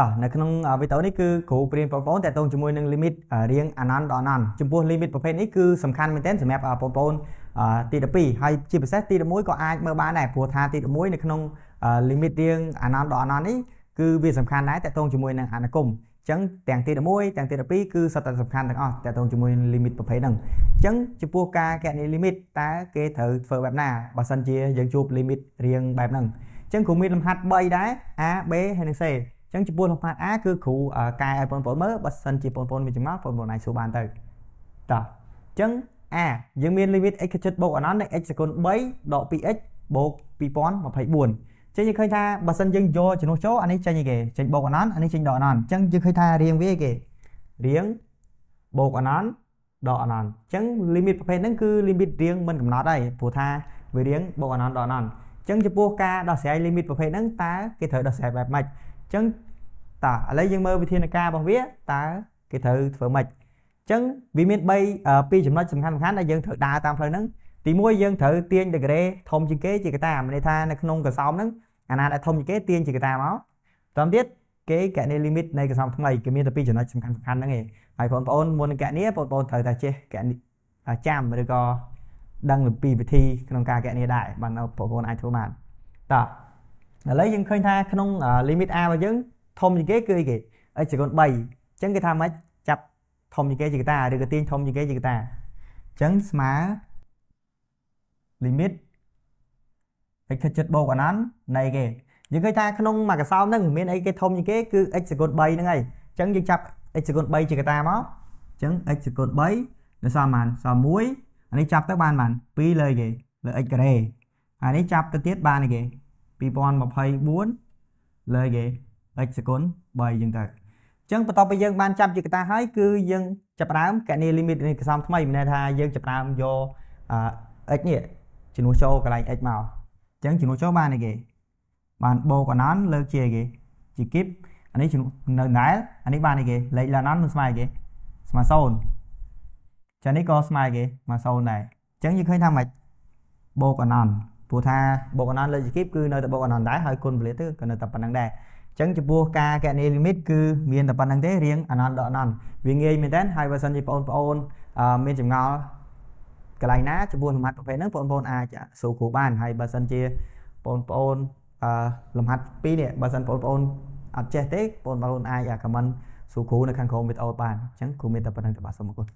តោះនៅក្នុងវីដេអូនេះគឺគ្រូព្រៀនបងប្អូនតើតងជាមួយនឹង limit រៀង anand ដល់ anand ចំពោះ limit ប្រភេទនេះគឺសំខាន់មែនទែនសម្រាប់បងប្អូនទី12ហើយជាពិសេសទី11ក៏អាចមើលបានដែរព្រោះថាទី11នៅក្នុង limit រៀង anand ដល់ anand នេះគឺវាសំខាន់ដែរតើតងជាមួយនឹងអនុគមអញ្ចឹងទាំងទី11ទាំងទី12គឺសុទ្ធតែសំខាន់ទាំងអស់តើតងជាមួយ limit ប្រភេទហ្នឹងអញ្ចឹងចំពោះការកណនី limit តើគេត្រូវធ្វើបែបណាបើសិនជាយើងជួប limit រៀងបែបហ្នឹងអញ្ចឹងគ្រូមានលំហាត់3ដែរ a b ហើយនិង c អញ្ចឹងចំពោះលំដាប់ A គឺគ្រូកែឲ្យបងប្អូនមើលបើសិនជាបងប្អូនមានចម្ងល់បងប្អូនអាចសួរបានទៅតោះអញ្ចឹង A យើងមាន limit x ជិតបូកអណន្តនៃ x សគុណ3ដក 2x បូក2024ចឹងយើងឃើញថាបើសិនយើងយកចំនួនចូលអានេះចេញគេចេញបូកអណន្តអានេះចេញដកអណន្តអញ្ចឹងយើងឃើញថារៀងវាគេរៀងបូកអណន្តដកអណន្តអញ្ចឹង limit ប្រភេទហ្នឹងគឺ limit រៀងមិនកំណត់ហើយព្រោះថាវារៀងបូកអណន្តដកអណន្តអញ្ចឹងចំពោះការដោះស្រាយ limit ប្រភេទហ្នឹងតើគេត្រូវដោះស្រាយបែបម៉េចអញ្ចឹងតើឥឡូវយើងមើលវិធានការរបស់វាតើគេត្រូវធ្វើម៉េចអញ្ចឹងវាមាន3ពីរចំណុចសំខាន់សំខាន់ដែលយើងត្រូវដើរតាមផ្លូវហ្នឹងទី1យើងត្រូវទាញដេក្រេធំជាងគេជាកតាមានន័យថានៅក្នុងកសោមហ្នឹងអាណាដែលធំជាងគេទាញជាកតាមកតាមទៀតគេកណនីលីមីតនៃកសោមថ្មីគេមានតែពីរចំណុចសំខាន់សំខាន់ហ្នឹងឯងហើយបងប្អូនមុននឹងកណនីបងប្អូនត្រូវតែចេះកណនីចាំឬក៏ដឹងពីវិធីក្នុងការកណនីដែរបានបងប្អូនអាចធ្វើបានតោះឥឡូវយើងឃើញថាក្នុង limit R របស់យើងធំជាងគេគឺគេ x 3អញ្ចឹងគេថាម៉េចចាប់ធំជាងគេជាកតាឬក៏ទាញធំជាងគេជាកតាអញ្ចឹងស្មើ limit x ខិតចិត្តបូកអណន្តនៃគេយើងឃើញថាក្នុងមួយកសោមហ្នឹងមានអីគេធំជាងគេគឺ x 3ហ្នឹងហើយអញ្ចឹងយើងចាប់ x 3ជាកតាមកអញ្ចឹង x 3នៅសមបានសល់1អានេះចាប់ទៅបានបាន2លើគេលើ x ការ៉េអានេះចាប់ទៅទៀតបានគេ2024លើគេ x សេគុណ3អញ្ចឹងទៅអញ្ចឹងបន្ទាប់ពីយើងបានចាប់ជាកតាហើយគឺយើងចាប់ដើមកណី limit នៃកសំថ្មីមានន័យថាយើងចាប់ដើមយក x នេះជំនួសចូលកន្លែង x មកអញ្ចឹងជំនួសចូលបានឯគេ បានបូកអណន្តលើកជាឯគេ ជាគីបអានេះជំនួសនៅណែលអានេះបានឯគេលេខលអណន្តនឹងស្មើឯគេស្មើ0ចានេះក៏ស្មើឯគេស្មើ0ដែរអញ្ចឹងយើងឃើញថាម៉េចបូកអណន្តព្រោះថាបូកអណនលើជីគីបគឺនៅតែបូកអណនដែរហើយគុណពលិតទៅក៏នៅតែប៉ុណ្ណឹងដែរអញ្ចឹងចំពោះការកណនីលីមីតគឺមានតែប៉ុណ្្នឹងទេរៀងអណនដល់អណនវាងាយមែនតើហើយបើសិនជាបងប្អូនមានចម្ងល់កន្លែងណាចំពោះលំហាត់ប្រភេទហ្នឹងបងប្អូនអាចសួរគ្រូបានហើយបើសិនជាបងប្អូនលំហាត់2នេះបើសិនបងប្អូនអត់ចេះទេបងប្អូនអាចខមមិនសួរគ្រូនៅខាងក្រោមវីដេអូបានអញ្ចឹងគ្រូមានតែប៉ុណ្្នឹងតែបាទសូមអរគុណ